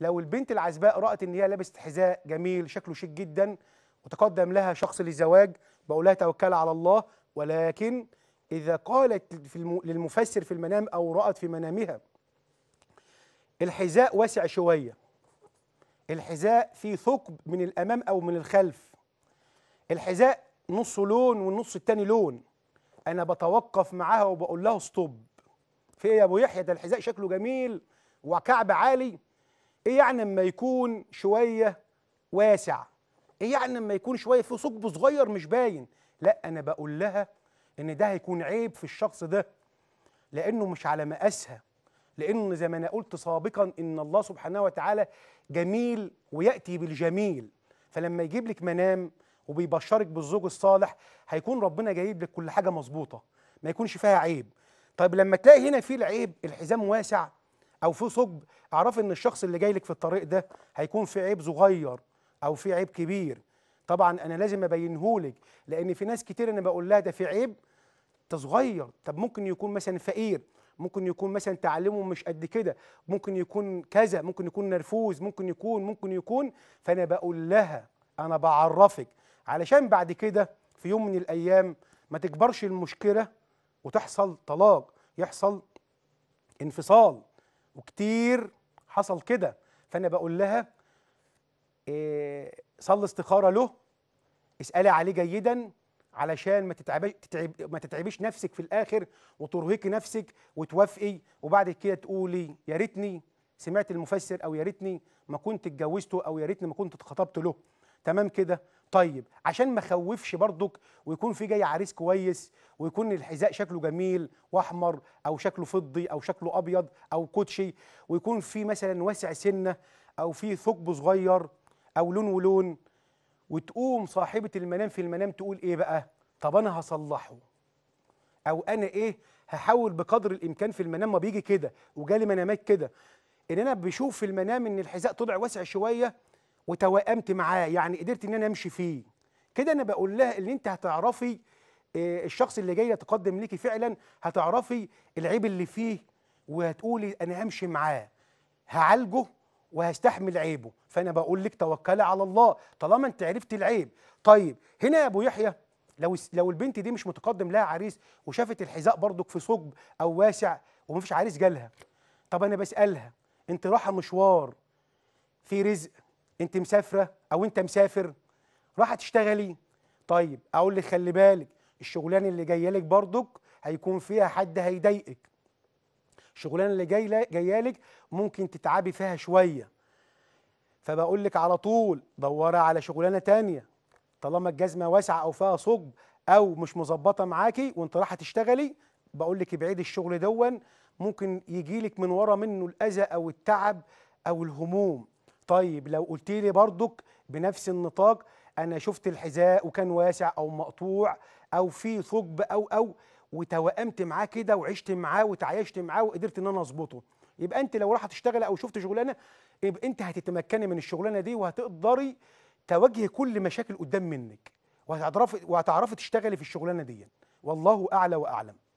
لو البنت العزباء رأت إن هي لابست حذاء جميل شكله شيك جدا وتقدم لها شخص للزواج بقول لها توكل على الله ولكن إذا قالت للمفسر في المنام أو رأت في منامها الحذاء واسع شوية الحذاء فيه ثقب من الأمام أو من الخلف الحذاء نص لون والنص التاني لون أنا بتوقف معاها وبقول لها ستوب في إيه يا أبو يحيى ده الحذاء شكله جميل وكعب عالي ايه يعني اما يكون شويه واسع ايه يعني اما يكون شويه في ثقب صغير مش باين لا انا بقول لها ان ده هيكون عيب في الشخص ده لانه مش على مقاسها لان زي ما انا قلت سابقا ان الله سبحانه وتعالى جميل وياتي بالجميل فلما يجيب لك منام وبيبشرك بالزوج الصالح هيكون ربنا جايب لك كل حاجه مظبوطه ما يكونش فيها عيب طيب لما تلاقي هنا في العيب الحزام واسع او في ثقب اعرف ان الشخص اللي جاي لك في الطريق ده هيكون في عيب صغير او في عيب كبير طبعا انا لازم ابينهولك لان في ناس كتير انا بقول لها ده في عيب ده صغير طب ممكن يكون مثلا فقير ممكن يكون مثلا تعلمه مش قد كده ممكن يكون كذا ممكن يكون نرفوز ممكن يكون ممكن يكون فانا بقول لها انا بعرفك علشان بعد كده في يوم من الايام ما تكبرش المشكله وتحصل طلاق يحصل انفصال وكتير حصل كده فانا بقول لها إيه صلي استخاره له اسالي عليه جيدا علشان ما تتعبش تتعب ما تتعبيش نفسك في الاخر وترهقي نفسك وتوافقي وبعد كده تقولي يا ريتني سمعت المفسر او يا ريتني ما كنت اتجوزته او يا ريتني ما كنت اتخطبت له تمام كده طيب عشان ما اخوفش برضك ويكون في جاي عريس كويس ويكون الحذاء شكله جميل واحمر او شكله فضي او شكله ابيض او كوتشي ويكون في مثلا واسع سنه او في ثقب صغير او لون ولون وتقوم صاحبه المنام في المنام تقول ايه بقى طب انا هصلحه او انا ايه هحاول بقدر الامكان في المنام ما بيجي كده وجالي منامات كده ان انا بشوف في المنام ان الحذاء طلع واسع شويه وتوائمت معاه يعني قدرت ان انا امشي فيه كده انا بقول لها ان انت هتعرفي آه، الشخص اللي جاي يتقدم ليكي فعلا هتعرفي العيب اللي فيه وهتقولي انا همشي معاه هعالجه وهستحمل عيبه فانا بقول لك توكلي على الله طالما انت عرفت العيب طيب هنا يا ابو يحيى لو لو البنت دي مش متقدم لها عريس وشافت الحذاء برضك في ثقب او واسع ومفيش عريس جالها طب انا بسالها انت رايحه مشوار في رزق انت مسافره او انت مسافر راح تشتغلي طيب اقول لك خلي بالك الشغلانه اللي جايه لك برضك هيكون فيها حد هيضايقك الشغلانه اللي جايه جايه لك ممكن تتعبي فيها شويه فبقول لك على طول دوري على شغلانه تانية طالما الجزمه واسعه او فيها ثقب او مش مظبطه معاكي وانت رايحه تشتغلي بقول لك ابعدي الشغل دون ممكن يجي لك من ورا منه الاذى او التعب او الهموم طيب لو قلت لي برضك بنفس النطاق انا شفت الحذاء وكان واسع او مقطوع او في ثقب او او وتوائمت معاه كده وعشت معاه وتعايشت معاه وقدرت ان انا اظبطه يبقى انت لو راح تشتغل او شفت شغلانه يبقى انت هتتمكني من الشغلانه دي وهتقدري تواجهي كل مشاكل قدام منك وهتعرفي وهتعرفي تشتغلي في الشغلانه دي والله اعلى واعلم